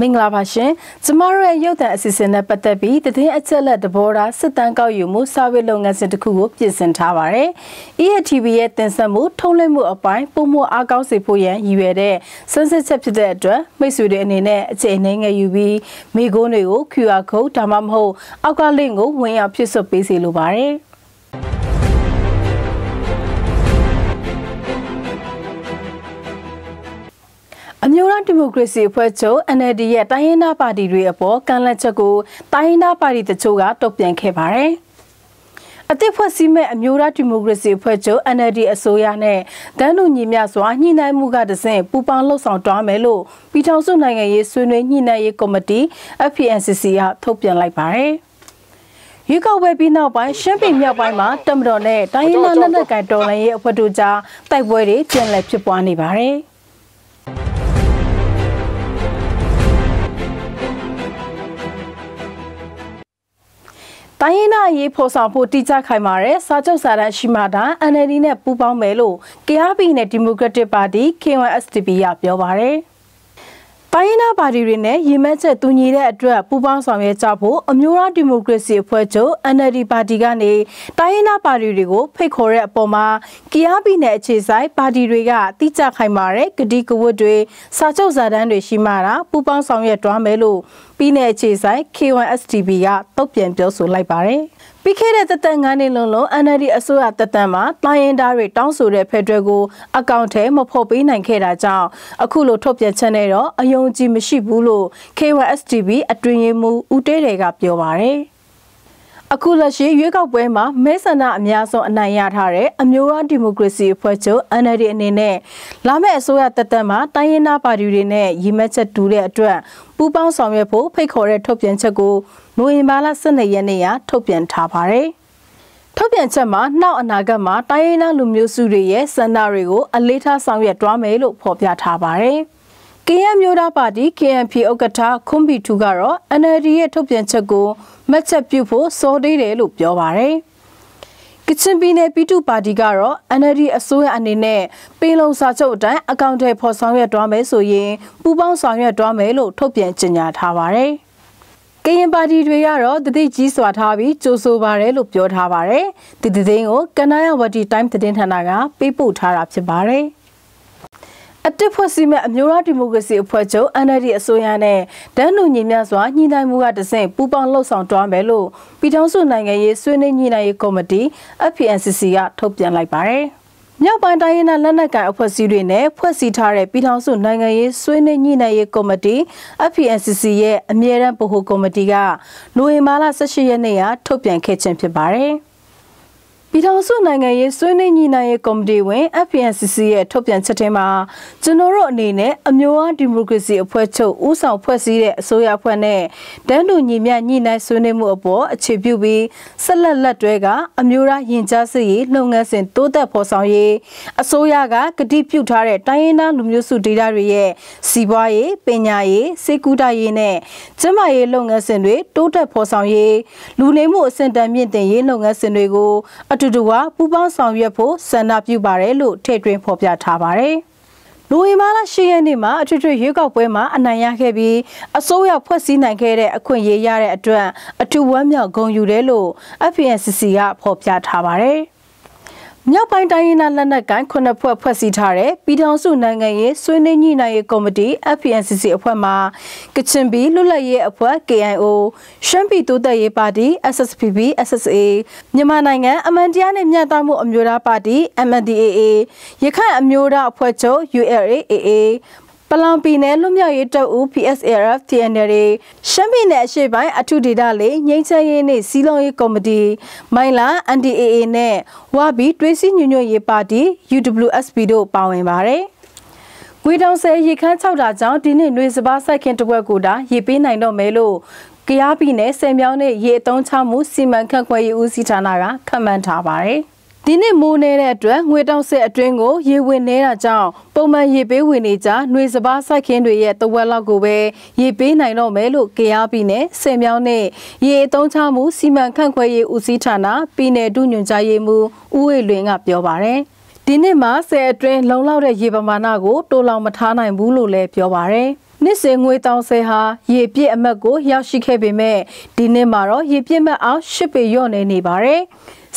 မင်္ဂလာပါရှင်ကျမတို့ရဲ့ရုပ်သံအစီအစဉ်နဲ့ပတ်သက်ပြီးသတင်းအချက်လက်သဘောထားစစ်တမ်းကောက်ယူမှုစာဝေးလုပ်ငန်းစဉ်တစ်ခုကိုပြင်ဆင်ထားပါတယ်။ EATV ရဲ့တင်ဆက်မှုထုံးလွှင့်မှုအပိုင်းပုံမှန်အားကောင်းစေဖို့ရန်ရည်ရွယ်တဲ့စမ်းစစ်ချက်ဖြစ်တဲ့အတွက်မိတ်ဆွေတွေအနေနဲ့အချိန်နှိမ်ငယ်ယူပြီးမိကုန်းတွေကို QR code ဒါမှမဟုတ်အောက်က link ကိုဝင်ရောက်ဖြည့်စွက်ပေးစီလိုပါတယ်။မျိုးသားဒီမိုကရေစီအဖွဲ့ချုပ် NLD ရဲ့တိုင်းရင်းသားပါတီတွေအပေါ်ကန့်လန့်ချက်ကိုတိုင်းရင်းသားပါတီတချို့ကတုံ့ပြန်ခဲ့ပါတယ်။အသစ်ဖွဲ့စည်းမဲ့အမျိုးသားဒီမိုကရေစီအဖွဲ့ချုပ် NLD အစိုးရနဲ့တန်းတူညီမျှစွာညှိနှိုင်းမှုကတစဉ်ပူပေါင်းလှုပ်ဆောင်တွားမယ်လို့ပြည်ထောင်စုနိုင်ငံရေးဆွေးနွေးညှိနှိုင်းရေးကော်မတီ FPNCC ကထုတ်ပြန်လိုက်ပါတယ်။ရွေးကောက်ပွဲပြီးနောက်ပိုင်းရှမ်းပြည်မြောက်ပိုင်းမှာတမတော်နဲ့တိုင်းရင်းသားလက်နက်ကိုင်တော်လှန်ရေးအဖွဲ့တို့ကြားတိုက်ပွဲတွေပြန်လည်ဖြစ်ပွားနေပါတယ်။တိုင်းရင်းသားရေးဖော်ဆောင်ဖို့တိကျခိုင်မာတဲ့စာချုပ်စာတမ်းရှိမှသာ NLD နဲ့ပူးပေါင်းမယ်လို့ KRP နဲ့ Democratic Party KYSDP ကပြောပါတယ်။တိုင်းရင်းသားပါတီတွေနဲ့ရည်မှန်းချက်တူညီတဲ့အတွက်ပူးပေါင်းဆောင်ရွက်ကြဖို့အမျိုးသားဒီမိုကရေစီအဖွဲ့ချုပ် NLD ပါတီကနေတိုင်းရင်းသားပါတီတွေကိုဖိတ်ခေါ်တဲ့အပေါ်မှာကီယာပြည်နယ်အခြေဆိုင် ပါတီတွေကတိကျခိုင်မာတဲ့ဂတိကဝတ်တွေစာချုပ်စာတမ်းတွေရှိမှတာပူးပေါင်းဆောင်ရွက်တွားမယ်လို့ပြည်နယ်အခြေဆိုင် K1STB ကတုတ်ပြန်ပြောဆိုလိုက်ပါတယ်။ပြီးခဲ့တဲ့သက်သက်9နှစ်လုံးလုံး NLD အစိုးရသက်သက်မှာတိုင်းရင်းသားတွေတောင်းဆိုတဲ့ဖက်ဒရယ်ကိုအကောင့်ထဲမဖော်ပေးနိုင်ခဲ့တာကြောင့်အခုလိုထုတ်ပြန်ချက်နဲ့တော့အယုံကြည်မရှိဘူးလို့ KYSTB အတွင်ရေးမှူးဦးတဲတွေကပြောပါရယ်။အခုလက်ရှိရွေးကောက်ပွဲမှာမဲဆန္ဒအများဆုံးအနိုင်ရထားတဲ့အမျိုးသားဒီမိုကရေစီအဖွဲ့ချုပ် NLD အနေနဲ့လာမယ့်အစိုးရတက်တက်မှာတိုင်းရင်းသားပါတီတွေနဲ့ရည်မှတ်ချက်တူတဲ့အတွက်ပူးပေါင်းဆောင်ရွက်ဖို့ဖိတ်ခေါ်တဲ့ထုတ်ပြန်ချက်ကိုနိုဝင်ဘာလ12ရက်နေ့ကထုတ်ပြန်ထားပါတယ်။ထုတ်ပြန်ချက်မှာနောက်အနာဂတ်မှာတိုင်းရင်းသားလူမျိုးစုတွေရဲ့စံနာတွေကို အလေးထားဆောင်ရွက်သွားမယ်လို့ဖော်ပြထားပါတယ်။ KN မျိုးသားပါတီ KNP ဥက္ကဋ္ဌခွန်ဘီထူကတော့ NLD ရဲ့ထုတ်ပြန်ချက်ကိုမတ်ချက်ပြုဖို့စောသေးတယ်လို့ပြောပါရယ်ကချင်ပြည်နယ်ပြည်သူ့ပါတီကတော့ NLD အစိုးရအနေနဲ့ပင်လုံစာချုပ်အတိုင်းအကောင့်တွေဖော်ဆောင်ရွက်သွားမယ်ဆိုရင်ပူးပေါင်းဆောင်ရွက်သွားမယ်လို့ထုတ်ပြန်ကြေညာထားပါရယ်ကရင်ပါတီတွေကတော့တတိကြီးစွာထားပြီးကြိုးဆိုပါတယ်လို့ပြောထားပါတယ်။ဒီသတင်းကိုကနယာဝတီတိုင်းသတင်းဌာနကပေးပို့ထားတာဖြစ်ပါတယ်။အတစ်ဖွဲ့စည်းမဲ့အမျိုးသားဒီမိုကရေစီအဖွဲ့ချုပ် NLD အစိုးရနဲ့ဒန်းနူညီမြစွာညှိနှိုင်းမှုကတဆင့်ပူးပေါင်းလှုပ်ဆောင်တွားမယ်လို့ပြည်ထောင်စုနိုင်ငံရေးဆွေးနွေးညှိနှိုင်းရေးကော်မတီ FPNCC ကထုတ်ပြန်လိုက်ပါတယ်။မြောက်ပိုင်းတိုင်းရင်းသားလက်နက်ကိုင်အဖွဲ့အစည်းတွေနဲ့ဖွဲ့စည်းထားတဲ့ပြည်ထောင်စုနိုင်ငံရေးဆွေးနွေးညှိနှိုင်းရေးကော်မတီ FPNCC ရဲ့အမြဲတမ်းဗဟိုကော်မတီကနိုဝင်ဘာလ18ရက်နေ့ကထုတ်ပြန်ခဲ့ခြင်းဖြစ်ပါတယ်။ပြည်ထောင်စုနိုင်ငံရေးဆွေးနွေးညှိနှိုင်းရေးကော်မတီဝင် FPNCC ရဲ့ထုတ်ပြန်ချက်ထဲမှာကျွန်တော်တို့အနေနဲ့အမျိုးသားဒီမိုကရေစီအဖွဲ့ချုပ်ဦးဆောင်ဖွဲ့စည်းတဲ့အစိုးရအဖွဲ့နဲ့တန်းတူညီမျှညှိနှိုင်းဆွေးနွေးမှုအပေါ်အခြေပြုပြီးဆက်လက်လက်တွဲကအမျိုးသားရင်ကြားစစ်ရေးလုပ်ငန်းစဉ်တိုးတက်ဖော်ဆောင်ရေးအစိုးရကကတိပြုထားတဲ့တိုင်းရင်းသားလူမျိုးစုဒေသတွေရဲ့စီးပွားရေးပညာရေးစေကူတရေးနဲ့ကျန်းမာရေးလုပ်ငန်းစဉ်တွေတိုးတက်ဖော်ဆောင်ရေးလူနေမှုအဆင့်တန်းမြင့်တင်ရေးလုပ်ငန်းစဉ်တွေကိုအတူတူတူဝပူပေါင်းဆောင်ရွက်ဖို့ဆန္ဒပြုပါတယ်လို့ထည့်သွင်းဖော်ပြထားပါတယ်။လူဝင်မာလာရှိရဲ့နေ့မှာအထွေထွေရွေးကောက်ပွဲမှာအနိုင်ရခဲ့ပြီးအစိုးရဖွဲ့စည်းနိုင်ခဲ့တဲ့အခွင့်အရေးရတဲ့အတွက်အထူးဝမ်းမြောက်ဂုဏ်ယူတယ်လို့ FPNCC ကဖော်ပြထားပါတယ်။မြောက်ပိုင်းတိုင်းရင်းသားလက်နက်ကိုင်ခုနှစ်ဖွဲ့ဖွဲ့စည်းထားတဲ့ပြည်ထောင်စုနိုင်ငံရေးဆွေးနွေးညှိနှိုင်းရေးကော်မတီ FPNCC အဖွဲ့မှကချင်ပြည်လွတ်လပ်ရေးအဖွဲ့ KIO ရှမ်းပြည်တိုးတက်ရေးပါတီ SSPP SSA မြန်မာနိုင်ငံအမန်တရားနဲ့မြတ်သားမှုအမျိုးသားပါတီ MNDAA ရခိုင်အမျိုးသားအဖွဲ့ချုပ် ULAAA ပလောင်ပြည်နယ်လွတ်မြောက်ရေးတပ်ဦး PSARF TNL တွေရှမ်းပြည်နယ်အရှေ့ပိုင်းအထုဒေသလေငိမ့်ချရေးနှင့် စီလုံးရေးကော်မတီမိုင်လာ NDAA နဲ့ဝါဘီတွေးစီညွညွရေးပါတီ UWSP တို့ပါဝင်ပါတယ်။ဂွေတောင်ဆယ်ရေခမ်း၆တာကြောင့်ဒီနှစ်နှွေစပါးစိုက်ခင်တစ်ဝက်ကိုတာရေပေးနိုင်တော့မယ်လို့ကရားပြည်နယ်ဆယ်မြောင်းနဲ့ရေအုံချမှုစီမံခန့်ခွဲရေးဦးစီးဌာနကခန့်မှန်းထားပါတယ်။ဒီနှစ်မိုးနေတဲ့အတွက်ငွေတောက်ဆက်အတွင်းကိုရေဝင်နေတာကြောင့်ပုံမှန်ရေပေးဝင်နေကြနှွေစပါးစိုက်ခင်းတွေရဲ့တဝက်လောက်ကိုပဲရေပေးနိုင်တော့မယ်လို့ကြေအားပြီးနဲ့ဆင်မြောင်းနဲ့ရေအသုံးချမှုစီမံခန့်ခွဲရေးဦးစီးဌာနပြည်내ဒုညွှန်ကြားရေးမှူးဦးဝေလွင်ကပြောပါရယ်ဒီနှစ်မှာဆယ်အတွင်းလုံလောက်တဲ့ရေပမာဏကိုတိုးလောင်မထားနိုင်ဘူးလို့လည်းပြောပါရယ်နှစ်စဉ်ငွေတောင်ဆယ်ဟာရေပြည့်အမှတ်ကိုရောက်ရှိခဲ့ပေမဲ့ဒီနှစ်မှာတော့ရေပြည့်မှတ်အောင်၈ပေလျော့နေနေပါတယ်။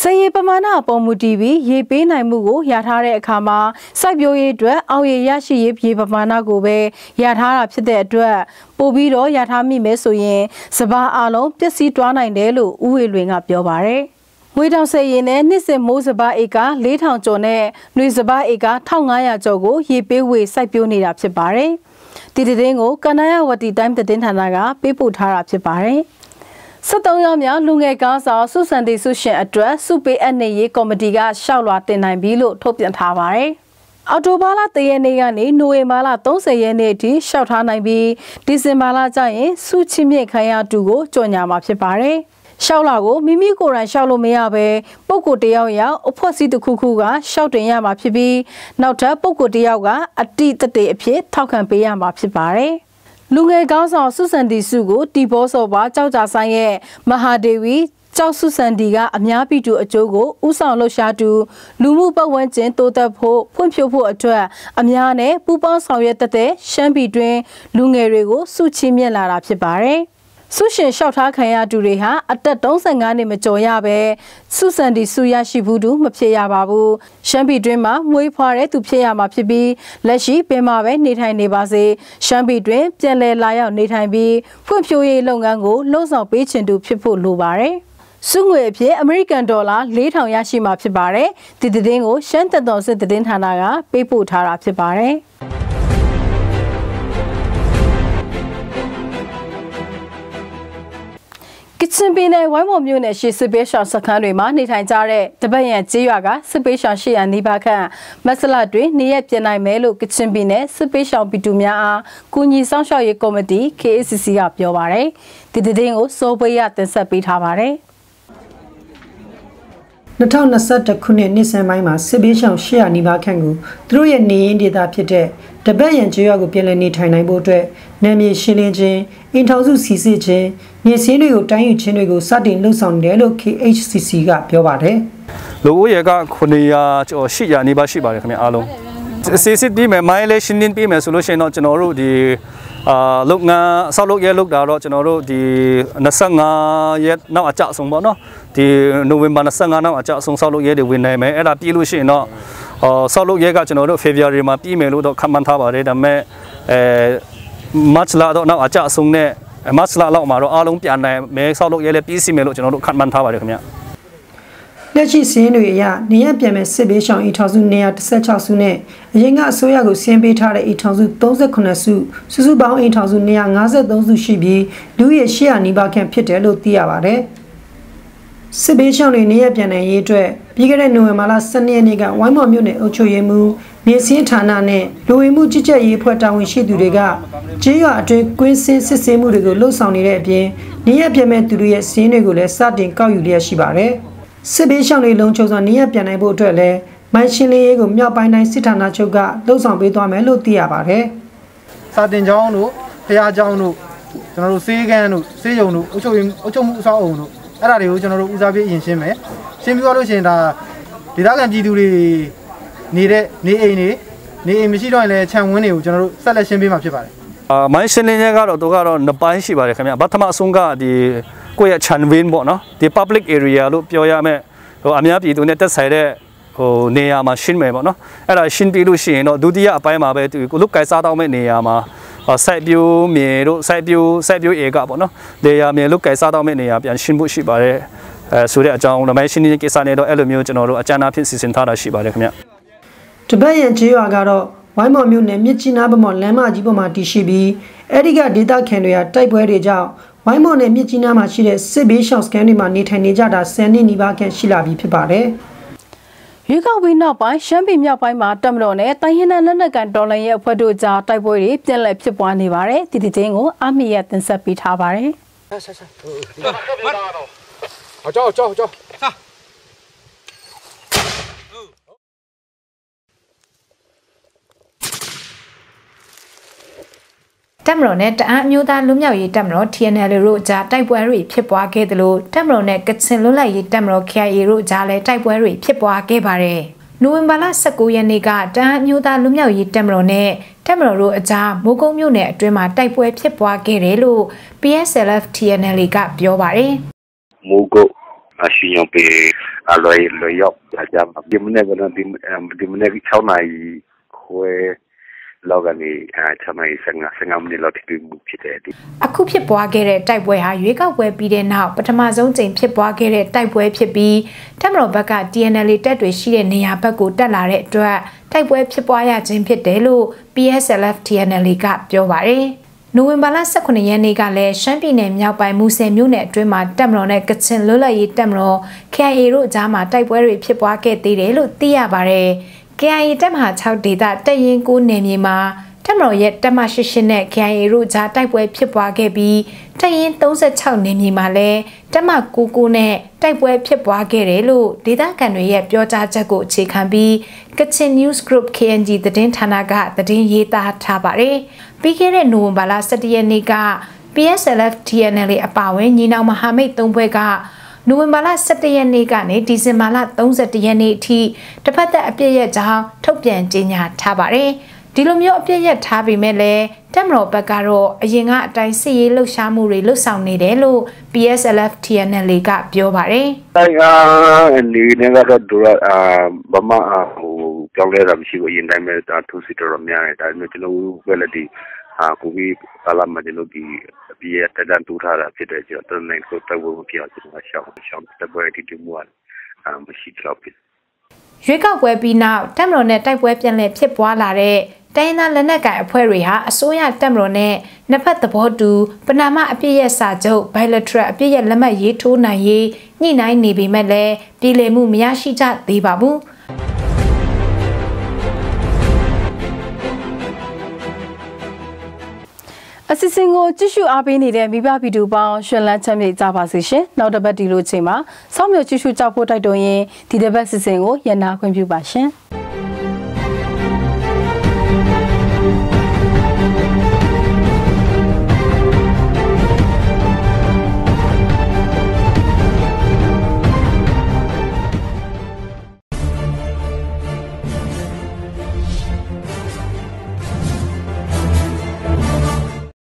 စရေပမာဏအပေါ်မူတည်ပြီးရေပေးနိုင်မှုကိုရထားတဲ့အခါမှာစိုက်ပျိုးရေးအတွက်အောင်ရရရှိရေးရေပမာဏကိုပဲရထားတာဖြစ်တဲ့အတွက်ပို့ပြီးတော့ရထားမိမယ်ဆိုရင်စပါအလုံးပျက်စီးတွားနိုင်တယ်လို့ဦးဝေလွင်ကပြောပါတယ်ငွေတောင်ဆယ်ရင်နဲ့နှစ်စဉ်မိုးစပါအေက4000ကျော်နဲ့နှွေစပါအေက1500ကျော်ကို ရေပေးဝေစိုက်ပျိုးနေတာဖြစ်ပါတယ်။ဒီသတင်းကိုကနယာဝတီတိုင်းသတင်းဌာနကပေးပို့ထားတာဖြစ်ပါတယ်။73ရောက်များလူငယ်ကားဆောင်စုစံတီစုရှင်အတွက်စုပေးအပ်နေရေးကော်မတီကရှောက်လွှာတင်နိုင်ပြီလို့ထုတ်ပြန်ထားပါတယ်။အော်တိုဘာလ3ရက်နေ့ကနေနိုဝင်ဘာလ30ရက်နေ့အထိရှောက်ထားနိုင်ပြီးဒီဇင်ဘာလကျရင် စုချင်းမြင့်ခံရသူကိုကြော်ညာမှာဖြစ်ပါတယ်။ရှောက်လာကိုမိမိကိုယ်တိုင်ရှောက်လို့မရပဲပုံကိုတယောက်ယောက်အဖွဲ့အစည်းတစ်ခုခုက ရှောက်တင်ရမှာဖြစ်ပြီးနောက်ထပ်ပုံကိုတယောက်ကအတိတတေအဖြစ် ထောက်ခံပေးရမှာဖြစ်ပါတယ်။လူငယ်ကောင်းဆောင်စုစန်တီစုကိုတီဘောစောပါကြောက်ကြဆိုင်ရဲ့မဟာဒေဝီကျောက်စုစန်တီကအများပြည်သူအကျိုးကိုဥဆောင်လှုပ်ရှားသူလူမှုပတ်ဝန်းကျင်တိုးတက်ဖို့ဖွံ့ဖြိုးဖို့အတွက် အများနဲ့ပူးပေါင်းဆောင်ရွက်တဲ့ရှမ်းပြည်တွင်လူငယ်တွေကိုစုချင်းမြင့်လာတာဖြစ်ပါတယ်။ဆုရှင်လျှောက်ထားခံရသူတွေဟာအသက်35နှစ်မကျော်ရပဲဆုစံတီဆုရရှိဘူးသူမဖြစ်ရပါဘူး။ရှမ်းပြည်တွင်းမှာမွေးဖွားတဲ့သူဖြစ်ရမှာဖြစ်ပြီးလက်ရှိပင်မှာပဲနေထိုင်နေပါစေ။ရှမ်းပြည်တွင်းပြန်လည်လာရောက်နေထိုင်ပြီးဖွံ့ဖြိုးရေးလုပ်ငန်းကိုလှုံ့ဆော်ပေးချင်သူဖြစ်ဖို့လိုပါတယ်။စုငွေအဖြစ်အမေရိကန်ဒေါ်လာ4000ရရှိမှာဖြစ်ပါတယ်။ဒီသတင်းကိုရှမ်းတက်တော်စစ်သတင်းဌာနကပေးပို့ထားတာဖြစ်ပါတယ်။ကချင်ပြည်နယ်ဝိုင်းမော်မြို့နယ်ရှိစစ်ပေးရှောင်စခန်းတွေမှာနေထိုင်ကြတဲ့တပတ်ရံကြေးရွာကစစ်ပေးရှောင်ရှိရန်နီးပါးခန့်မဆလတွင်နေရပြင်နိုင်မယ်လို့ကချင်ပြည်နယ်စစ်ပေးရှောင်ပြည်သူများအားကုညီဆောင်ရှောက်ရေးကော်မတီ KACC ကပြောပါရယ်ဒီတဲ့တင်ကိုစိုးပေးရတင်ဆက်ပေးထားပါရယ်2021ခုနှစ်နှစ်ဆန်းပိုင်းမှာစစ်ပေးရှောင်800နီးပါးခန့်ကိုသူတို့ရဲ့နေရင်းဒေသဖြစ်တဲ့တပတ်ရန်ကျွော်ကိုပြန်လည်နေထိုင်နိုင်ဖို့အတွက်နာမည်ရှင်းလင်းခြင်းအင်ထောင်စုစီစစ်ခြင်းညစင်းတွေကိုတိုင်းယူခြင်းတွေကိုစတင်လှုပ်ဆောင်နေတယ်လို့ KHCC ကပြောပါတယ်လူဦးရေက900ကျော်800နီးပါးရှိပါတယ်ခင်ဗျအားလုံးစီစစ်ပြီးမယ်မိုင်းလဲရှင်းလင်းပြီးမယ်ဆိုလို့ရှိရင်တော့ကျွန်တော်တို့ဒီအာလုပ်ငန်းအဆောက်လုပ်ရဲလုပ်တာတော့ကျွန်တော်တို့ဒီ25ရက်နောက်အကြဆုံးပေါ့နော်ဒီနိုဝင်ဘာ25နောက်အကြဆုံးဆောက်လုပ်ရဲတွေဝင်နိုင်မယ်အဲ့ဒါပြီးလို့ရှိရင်တော့ဆောက်လုပ်ရဲကကျွန်တော်တို့ February မှာပြီးမယ်လို့တော့ခန့်မှန်းထားပါတယ်ဒါပေမဲ့အဲ March လတော့နောက်အကြအဆုံးနဲ့ March လလောက်မှာတော့အားလုံးပြန်နိုင်မယ်ဆောက်လုပ်ရဲလည်းပြီးစီမယ်လို့ကျွန်တော်တို့ခန့်မှန်းထားပါတယ်ခင်ဗျလက်ရှိစင်းတွေအရနေရပြန်မဲ့စစ်ဘေးရှောင်အီထောင်စု916စုနဲ့အရင်ကအစိုးရကိုဆင်းပေးထားတဲ့အီထောင်စု39စုစုစုပေါင်းအီထောင်စု953စုရှိပြီးလူရေ800နီးပါးခန့်ဖြစ်တယ်လို့သိရပါတယ်။စစ်ဘေးရှောင်တွေနေရပြန်နိုင်ရေးအတွက်ပြီးခဲ့တဲ့နိုဝင်ဘာလ12ရက်နေ့ကဝိုင်းမော်မြို့နယ်အုပ်ချုပ်ရေးမှူးနေစင်းဌာနနဲ့လူဝင်မှုကြီးကြပ်ရေးဖွဲ့တာဝန်ရှိသူတွေကကျေးရွာအတွင်းကွင်းဆင်းစစ်ဆေးမှုတွေကိုလှုပ်ဆောင်နေတဲ့အပြင်နေရပြန်မဲ့သူတွေရဲ့စီးရင်တွေကိုလည်းစတင်ကောက်ယူလျက်ရှိပါတယ်။စစ်ဘေးရှောင်တွေလုံခြုံစွာနေရပြန်နိုင်ဖို့အတွက်လည်းမိုင်းရှင်းလေးရေးကိုမြောက်ပိုင်းတိုင်းစစ်ဌာနချုပ်ကလှုပ်ဆောင်ပေးသွားမယ်လို့သိရပါတယ်။စာတင်ကျောင်းတို့ဖျားကျောင်းတို့ကျွန်တော်တို့စေးကန်းတို့စေးရုံတို့အုပ်ချုပ်ရေးအုပ်ချုပ်မှုအဆောက်အုံတို့အဲ့ဒါတွေကိုကျွန်တော်တို့ဦးစားပေးအရင်ရှင်းမယ်ရှင်းပြီးတော့လို့ရှိရင်ဒါဒေသခံပြည်သူတွေနေတဲ့နေအိမ်တွေနေအိမ်မရှိတော့ရင်လည်းခြံဝင်းတွေကိုကျွန်တော်တို့ဆက်လက်ရှင်းပေးမှာဖြစ်ပါတယ်အာမိုင်းရှင်းလင်းချက်ကတော့သူကတော့နှစ်ပိုင်းရှိပါတယ်ခင်ဗျာပထမအဆုံးကဒီကိုယ့်ရဲ့ခြံဝင်းပေါ့နော်ဒီ public area လို့ပြောရမယ်ဟိုအများပြည်သူနဲ့တက်ဆိုင်တဲ့ဟိုနေရာမှာရှင်းမယ်ပေါ့နော်အဲ့ဒါရှင်းပြီးလို့ရှိရင်တော့ဒုတိယအပိုင်းမှာပဲသူကိုလုတ်ကైစားတောင်းမဲ့နေရာမှာစိုက်ပျိုးမြေတို့စိုက်ပျိုးစိုက်ပျိုးဧကပေါ့နော်လေယာမြေလို့ကယ်စားတော့မယ့်နေရာပြန်ရှင်းဖို့ရှိပါတယ်အဲဆိုတဲ့အကြောင်းလမိုင်းရှင်းတဲ့ကိစ္စနဲ့တော့အဲ့လိုမျိုးကျွန်တော်တို့အကြမ်းအဖြစ်စီစဉ်ထားတာရှိပါတယ်ခင်ဗျတပတ်ရင်ကျေးရွာကတော့ဝိုင်းမော်မြို့နယ်မြစ်ကြီးနားဘက်မှလမ်းမကြီးပေါ်မှာတည်ရှိပြီးအဲ့ဒီကဒေသခံတွေကတိုက်ပွဲတွေကြောင့်ဝိုင်းမော်နယ်မြစ်ကြီးနားမှာရှိတဲ့စစ်ဘေးရှောင်စခန်းတွေမှာနေထိုင်နေကြတာ10နှစ်နီးပါးခန့်ရှိလာပြီဖြစ်ပါတယ်။ရွေးကောက်ပြီးနောက်ပိုင်းရှမ်းပြည်မြောက်ပိုင်းမှာတပ်မတော်နဲ့တိုင်းရင်းသားလက်နက်ကန်တော်လှန်ရေးအဖွဲ့တို့ကြားတိုက်ပွဲတွေပြန်လည်ဖြစ်ပွားနေပါတယ်။ဒီဒီချင်းကိုအမေရတင်ဆက်ပေးထားပါတယ်။ဆက်ဆက်ဆက်။ဟုတ်ကြောက်ကြောက်ကြောက်တက်မတော်နဲ့တအန်းအမျိုးသားလူမျိုးရေးတက်မတော် TNL တို့ကြားတိုက်ပွဲတွေဖြစ်ပွားခဲ့သလိုတက်မတော်နဲ့ကချင်လွတ်လပ်ရေးတက်မတော် KIA တို့ကြားလည်းတိုက်ပွဲတွေဖြစ်ပွားခဲ့ပါတယ်။နိုဝင်ဘာလ19ရက်နေ့ကတအန်းအမျိုးသားလူမျိုးရေးတက်မတော်နဲ့တက်မတော်တို့အကြားမိုးကုံမြို့နယ်အတွင်းမှာတိုက်ပွဲဖြစ်ပွားခဲ့တယ်လို့ PSLF TNL ကပြောပါတယ်။မိုးကုံအရှင်ယုံပေအလွယ်လွယ်ရောက်ကြမှာဒီမနေ့ကဒီမနေ့6နိုင်ခွဲလောက်ကနေအဲ6မိုင်15 15မိနစ်လောက်ဖြစ်ပြီးမှုဖြစ်တယ်ဒီအခုဖြစ်ပွားခဲ့တဲ့တိုက်ပွဲဟာရွေးကောက်ပွဲပြီးတဲ့နောက်ပထမဆုံးကြိမ်ဖြစ်ပွားခဲ့တဲ့တိုက်ပွဲဖြစ်ပြီးတပ်မတော်ဘက်က TNL တပ်တွေရှိတဲ့နေရာဘက်ကိုတက်လာတဲ့အတွက်တိုက်ပွဲဖြစ်ပွားရခြင်းဖြစ်တယ်လို့ PSLF TNL ကပြောပါတယ်နိုဝင်ဘာလ18ရက်နေ့ကလည်းရှမ်းပြည်နယ်မြောက်ပိုင်းမူဆယ်မြို့နယ်အတွင်းမှာတပ်မတော်နဲ့ကချင်လွတ်လပ်ရေးတပ်မတော် KIA တို့အကြားမှာတိုက်ပွဲတွေ ဖြစ်ပွားခဲ့သေးတယ်လို့သိရပါတယ်။ KIA တပ်မဟာ6ဒေသတပ်ရင်း9နယ်မြေမှာတပ်မတော်ရဲ့တပ်မရှိရှိနဲ့ KIA တို့ကြားတိုက်ပွဲဖြစ်ပွားခဲ့ပြီးတပ်ရင်း36နေမြေမှာလည်းတပ်မ99နဲ့တိုက်ပွဲဖြစ်ပွားခဲ့တယ်လို့ဒေသခံတွေရဲ့ပြောကြားချက်ကိုအခြေခံပြီး Kachin News Group KNG သတင်းဌာနကသတင်းရေးသားထားပါတယ်။ပြီးခဲ့တဲ့နိုဝင်ဘာလ17ရက်နေ့က PSLF TNL အပါအဝင်ညီနောင်မဟာမိတ်၃ဘွဲ့ကနိုဝင်ဘာလ17ရက်နေ့ကနေဒီဇင်ဘာလ31ရက်နေ့အထိတစ်ဖက်သက်အပြည့်ရက်ကြောင်းထုတ်ပြန်ကြေညာထားပါတယ်ဒီလိုမျိုးအပြည့်ရက်ထားပေမဲ့လည်းတက်မတော်ဘက်ကတော့အရင်ကအတိုင်းစစ်ရေးလှုပ်ရှားမှုတွေလှုပ်ဆောင်နေတယ်လို့ PSLF TNL ကပြောပါတယ်။တိုင်အားလေနေကတော့ဒူရအာဗမာဟိုကြောင်းလဲတာမရှိဘူးအရင်တိုင်းပဲဒါသူစစ်တော်များတယ်ဒါပေမဲ့ကျွန်တော်တို့ကလည်းဒီအာကိုဗစ်ကာလမှာဒီလိုဒီအပြည့်တက်တန်တူထားတာဖြစ်တဲ့ကြောင့်တနိုင်ကိုတက်ဖို့ပြောချင်တာရှောင်းရှောင်းတက်ပွဲတီတူမူအာမရှိတော့ဘူးရွေးကောက်ပွဲပြီးနောက်တက်မတော်နဲ့တိုက်ပွဲပြန်လည်ဖြစ်ပွားလာတဲ့တိုင်းသားလက်နက်ကိုင်အဖွဲ့တွေဟာအစိုးရတက်မတော်နဲ့နှစ်ဖက်သဘောတူပနာမအပြည့်ရစာချုပ် bilateral အပြည့်ရလက်မှတ်ရေးထိုးနိုင်ရေးညှိနှိုင်းနေပေမဲ့လည်းပြည်လည်မှုမရရှိကြသေးပါဘူး။အစီအစဉ်ကိုကြည့်ရှုအားပေးနေတဲ့မိဘဗီဒူပေါင်းရှင်လန်းချမ်းမြေ့ကြပါစေရှင်။နောက်တစ်ပတ်ဒီလိုချိန်မှာစောင့်မျှော်ကြည့်ရှုကြဖို့တိုက်တွန်းရင်းဒီတစ်ပတ်စီစဉ်ကိုရန်နာခွင့်ပြုပါရှင်။